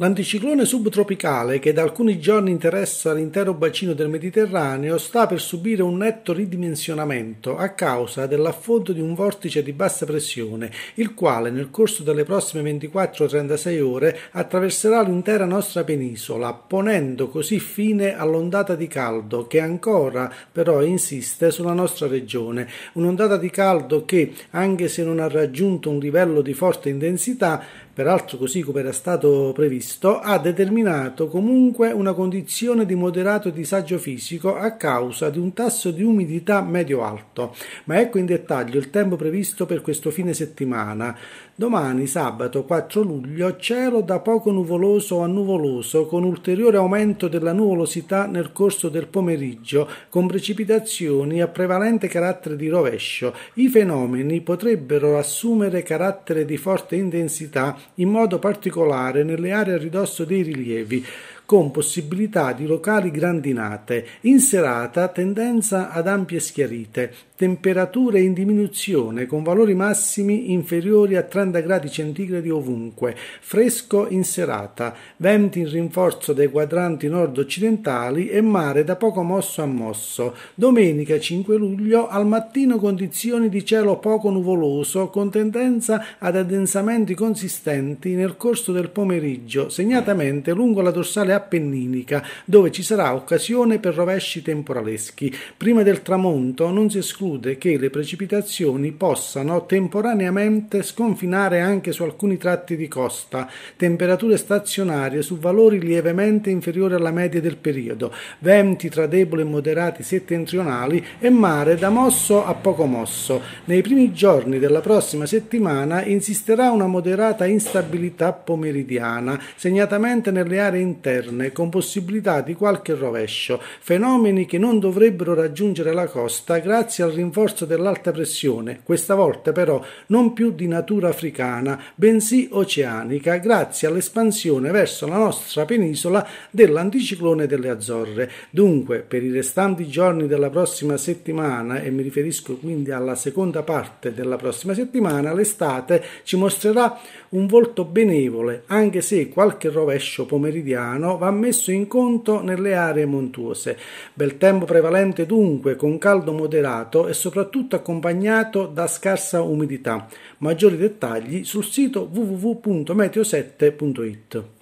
L'anticiclone subtropicale che da alcuni giorni interessa l'intero bacino del Mediterraneo sta per subire un netto ridimensionamento a causa dell'affondo di un vortice di bassa pressione, il quale nel corso delle prossime 24-36 ore attraverserà l'intera nostra penisola, ponendo così fine all'ondata di caldo che ancora però insiste sulla nostra regione, un'ondata di caldo che, anche se non ha raggiunto un livello di forte intensità, peraltro così come era stato previsto, ha determinato comunque una condizione di moderato disagio fisico a causa di un tasso di umidità medio-alto. Ma ecco in dettaglio il tempo previsto per questo fine settimana. Domani sabato 4 luglio cielo da poco nuvoloso a nuvoloso con ulteriore aumento della nuvolosità nel corso del pomeriggio con precipitazioni a prevalente carattere di rovescio. I fenomeni potrebbero assumere carattere di forte intensità in modo particolare nelle aree a ridosso dei rilievi, con possibilità di locali grandinate, in serata tendenza ad ampie schiarite, temperature in diminuzione con valori massimi inferiori a 30 gradi centigradi ovunque, fresco in serata, venti in rinforzo dei quadranti nord-occidentali e mare da poco mosso a mosso. Domenica 5 luglio al mattino condizioni di cielo poco nuvoloso con tendenza ad addensamenti consistenti nel corso del pomeriggio, segnatamente lungo la dorsale appenninica, dove ci sarà occasione per rovesci temporaleschi. Prima del tramonto non si esclude che le precipitazioni possano temporaneamente sconfinare anche su alcuni tratti di costa, temperature stazionarie su valori lievemente inferiori alla media del periodo, venti tra deboli e moderati settentrionali e mare da mosso a poco mosso. Nei primi giorni della prossima settimana insisterà una moderata instabilità pomeridiana, segnatamente nelle aree interne esterne con possibilità di qualche rovescio, fenomeni che non dovrebbero raggiungere la costa grazie al rinforzo dell'alta pressione, questa volta però non più di natura africana, bensì oceanica, grazie all'espansione verso la nostra penisola dell'anticiclone delle Azzorre. Dunque, per i restanti giorni della prossima settimana, e mi riferisco quindi alla seconda parte della prossima settimana, l'estate ci mostrerà un volto benevole, anche se qualche rovescio pomeridiano va messo in conto nelle aree montuose. Bel tempo prevalente dunque, con caldo moderato e soprattutto accompagnato da scarsa umidità. Maggiori dettagli sul sito www.meteo7.it.